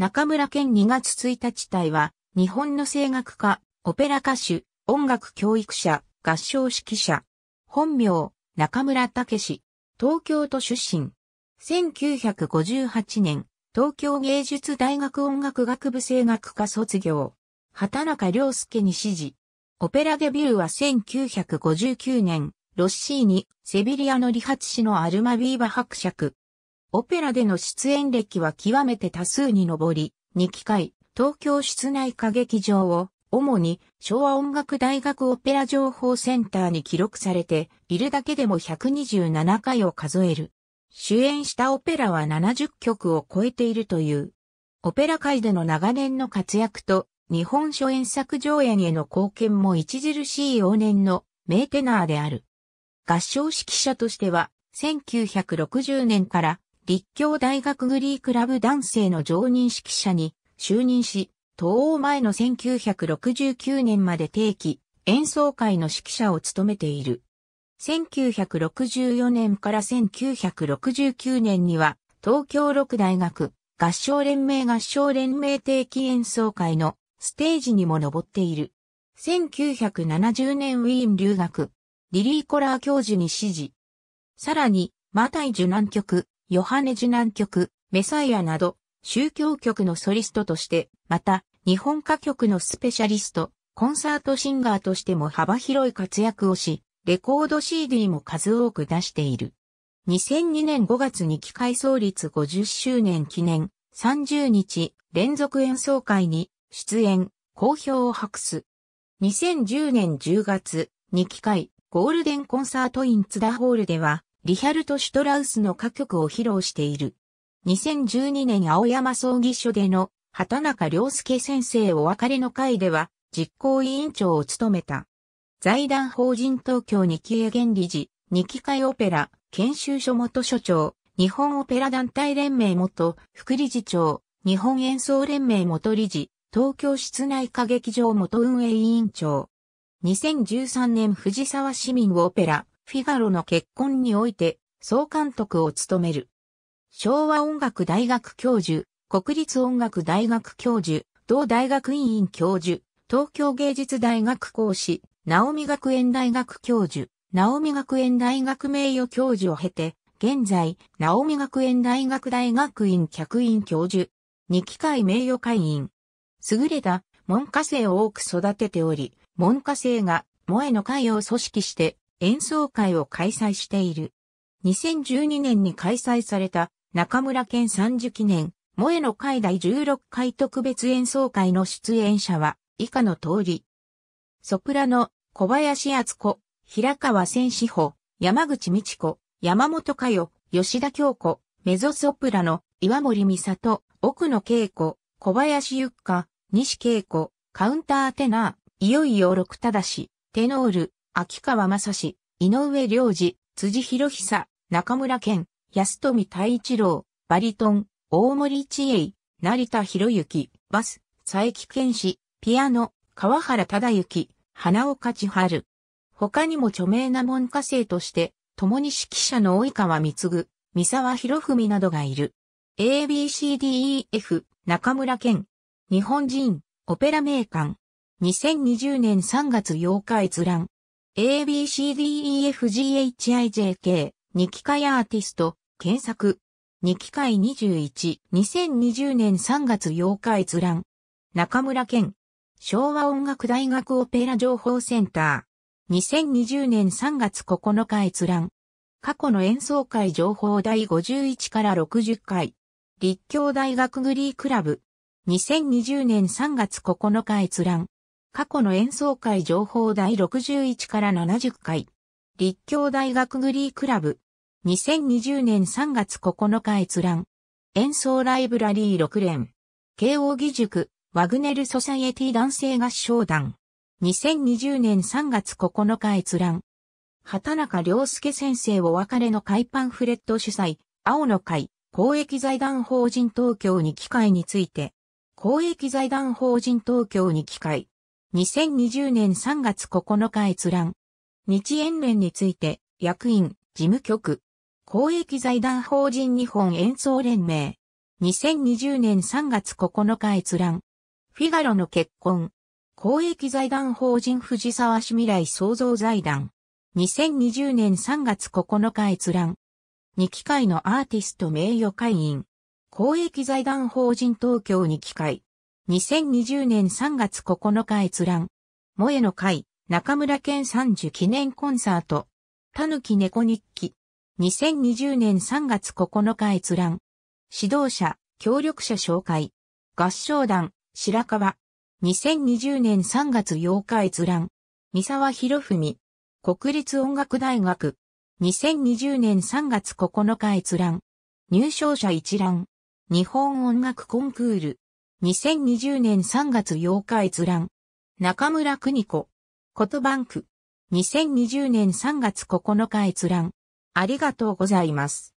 中村健2月1日隊は、日本の声楽家、オペラ歌手、音楽教育者、合唱指揮者。本名、中村武東京都出身。1958年、東京芸術大学音楽学部声楽科卒業。畑中良介に指示。オペラデビューは1959年、ロッシーニ、セビリアの理髪師のアルマビーバ伯爵、オペラでの出演歴は極めて多数に上り、2機会、東京室内歌劇場を、主に昭和音楽大学オペラ情報センターに記録されているだけでも127回を数える。主演したオペラは70曲を超えているという。オペラ界での長年の活躍と日本初演作上演への貢献も著しい往年の名テナーである。合唱指揮者としては1960年から立教大学グリークラブ男性の常任指揮者に就任し、東欧前の1969年まで定期演奏会の指揮者を務めている。1964年から1969年には東京六大学合唱連盟合唱連盟定期演奏会のステージにも上っている。1970年ウィーン留学、リリー・コラー教授に指示。さらに、マタイ受難曲、ヨハネ受難曲、メサイアなど、宗教曲のソリストとして、また、日本歌曲のスペシャリスト、コンサートシンガーとしても幅広い活躍をし、レコード CD も数多く出している。2002年5月に機械創立50周年記念30日連続演奏会に出演、好評を博す。2010年10月に機械ゴールデンコンサートインツダホールではリヒャルト・シュトラウスの歌曲を披露している。2012年青山葬儀所での畑中良介先生お別れの会では実行委員長を務めた。財団法人東京二期営現理事、二期会オペラ、研修所元所長、日本オペラ団体連盟元副理事長、日本演奏連盟元理事、東京室内歌劇場元運営委員長。2013年藤沢市民オペラ、フィガロの結婚において総監督を務める。昭和音楽大学教授、国立音楽大学教授、同大学院院教授、東京芸術大学講師、直美学園大学教授、直美学園大学名誉教授を経て、現在、直美学園大学大学院客員教授、二機会名誉会員。優れた文科生を多く育てており、文科生が萌えの会を組織して演奏会を開催している。2012年に開催された中村健三樹記念、萌えの会第16回特別演奏会の出演者は以下の通り。ソプラノ、小林敦子、平川千志保、山口美智子、山本佳代、吉田京子、メゾソプラノ、岩森美里、奥野恵子、小林ゆっか、西恵子、カウンターテナー、いよいよ六だし、テノール、秋川正史、井上良二、辻博久、中村健、安富太一郎、バリトン、大森千恵、成田博之、バス、佐伯健史、ピアノ、川原忠之、花岡千春。他にも著名な文科生として、共に指揮者の及川光、三沢博文などがいる。ABCDEF、中村健。日本人、オペラ名館。2020年3月8日閲覧。ABCDEFGHIJK、二機械アーティスト、検索。二機械21、2020年3月8日閲覧。中村健。昭和音楽大学オペラ情報センター。2020年3月9日閲覧。過去の演奏会情報第51から60回。立教大学グリークラブ。2020年3月9日閲覧。過去の演奏会情報第61から70回。立教大学グリークラブ。2020年3月9日閲覧。演奏ライブラリー6連。慶応義塾、ワグネルソサイエティ男性合唱団。2020年3月9日閲覧。畑中良介先生お別れの会パンフレット主催、青の会、公益財団法人東京に機会について、公益財団法人東京に機会、2020年3月9日閲覧。日園連について、役員、事務局。公益財団法人日本演奏連盟。2020年3月9日閲覧。フィガロの結婚。公益財団法人藤沢市未来創造財団。2020年3月9日閲覧。2機会のアーティスト名誉会員。公益財団法人東京2機会。2020年3月9日閲覧。萌えの会、中村健三樹記念コンサート。たぬき猫日記。2020年3月9日閲覧。指導者、協力者紹介。合唱団、白川。2020年3月8日閲覧。三沢博文。国立音楽大学。2020年3月9日閲覧。入賞者一覧。日本音楽コンクール。2020年3月8日閲覧。中村邦子。ことバンク。2020年3月9日閲覧。ありがとうございます。